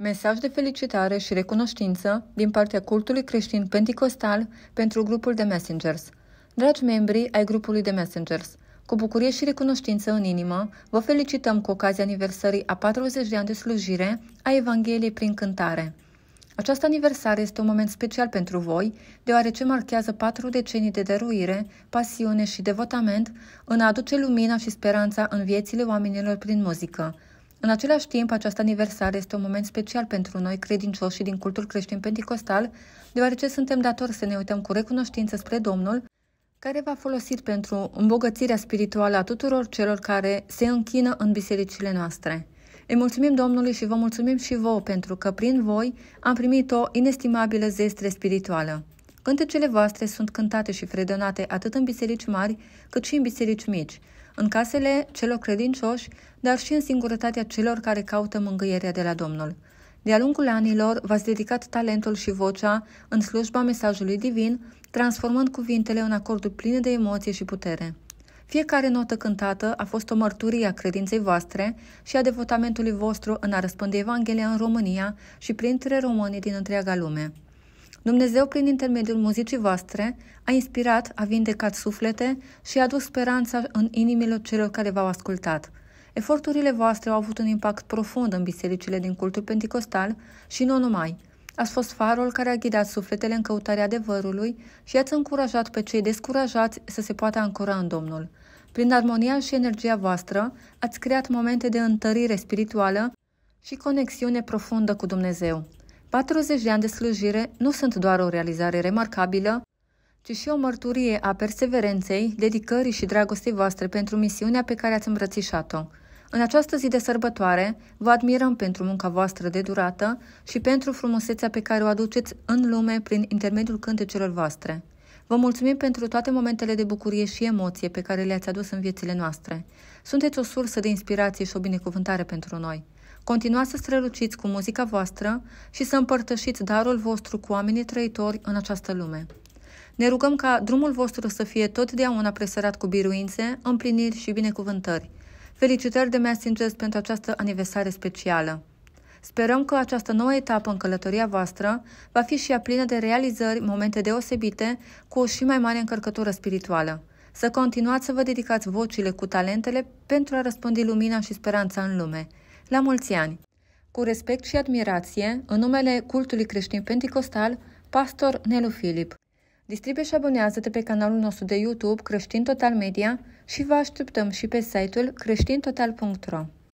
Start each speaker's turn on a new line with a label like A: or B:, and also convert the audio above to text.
A: Mesaj de felicitare și recunoștință din partea cultului creștin pentecostal pentru grupul de Messengers. Dragi membri ai grupului de Messengers, cu bucurie și recunoștință în inimă, vă felicităm cu ocazia aniversării a 40 de ani de slujire a Evangheliei prin cântare. Această aniversare este un moment special pentru voi, deoarece marchează patru decenii de dăruire, pasiune și devotament în a aduce lumina și speranța în viețile oamenilor prin muzică. În același timp, această aniversare este un moment special pentru noi, și din cultul creștin pentecostal, deoarece suntem datori să ne uităm cu recunoștință spre Domnul, care va folosi pentru îmbogățirea spirituală a tuturor celor care se închină în bisericile noastre. Îi mulțumim Domnului și vă mulțumim și vouă pentru că prin voi am primit o inestimabilă zestre spirituală. Cântecele voastre sunt cântate și fredonate atât în biserici mari cât și în biserici mici în casele celor credincioși, dar și în singurătatea celor care caută mângâierea de la Domnul. De-a lungul anilor, v-ați dedicat talentul și vocea în slujba mesajului divin, transformând cuvintele în acorduri pline de emoție și putere. Fiecare notă cântată a fost o mărturie a credinței voastre și a devotamentului vostru în a răspândi Evanghelia în România și printre românii din întreaga lume. Dumnezeu, prin intermediul muzicii voastre, a inspirat, a vindecat suflete și a adus speranța în inimile celor care v-au ascultat. Eforturile voastre au avut un impact profund în bisericile din cultul pentecostal și nu numai. Ați fost farul care a ghidat sufletele în căutarea adevărului și ați încurajat pe cei descurajați să se poată ancora în Domnul. Prin armonia și energia voastră, ați creat momente de întărire spirituală și conexiune profundă cu Dumnezeu. 40 de ani de slujire nu sunt doar o realizare remarcabilă, ci și o mărturie a perseverenței, dedicării și dragostei voastre pentru misiunea pe care ați îmbrățișat-o. În această zi de sărbătoare, vă admirăm pentru munca voastră de durată și pentru frumusețea pe care o aduceți în lume prin intermediul cântecelor voastre. Vă mulțumim pentru toate momentele de bucurie și emoție pe care le-ați adus în viețile noastre. Sunteți o sursă de inspirație și o binecuvântare pentru noi. Continuați să străluciți cu muzica voastră și să împărtășiți darul vostru cu oamenii trăitori în această lume. Ne rugăm ca drumul vostru să fie totdeauna presărat cu biruințe, împliniri și binecuvântări. Felicitări de mea pentru această aniversare specială. Sperăm că această nouă etapă în călătoria voastră va fi și ea plină de realizări, momente deosebite, cu o și mai mare încărcătură spirituală. Să continuați să vă dedicați vocile cu talentele pentru a răspândi lumina și speranța în lume. La mulți ani! Cu respect și admirație, în numele cultului creștin pentecostal, pastor Nelu Filip. Distribuie și abonează-te pe canalul nostru de YouTube Creștin Total Media și vă așteptăm și pe site-ul creștintotal.ro.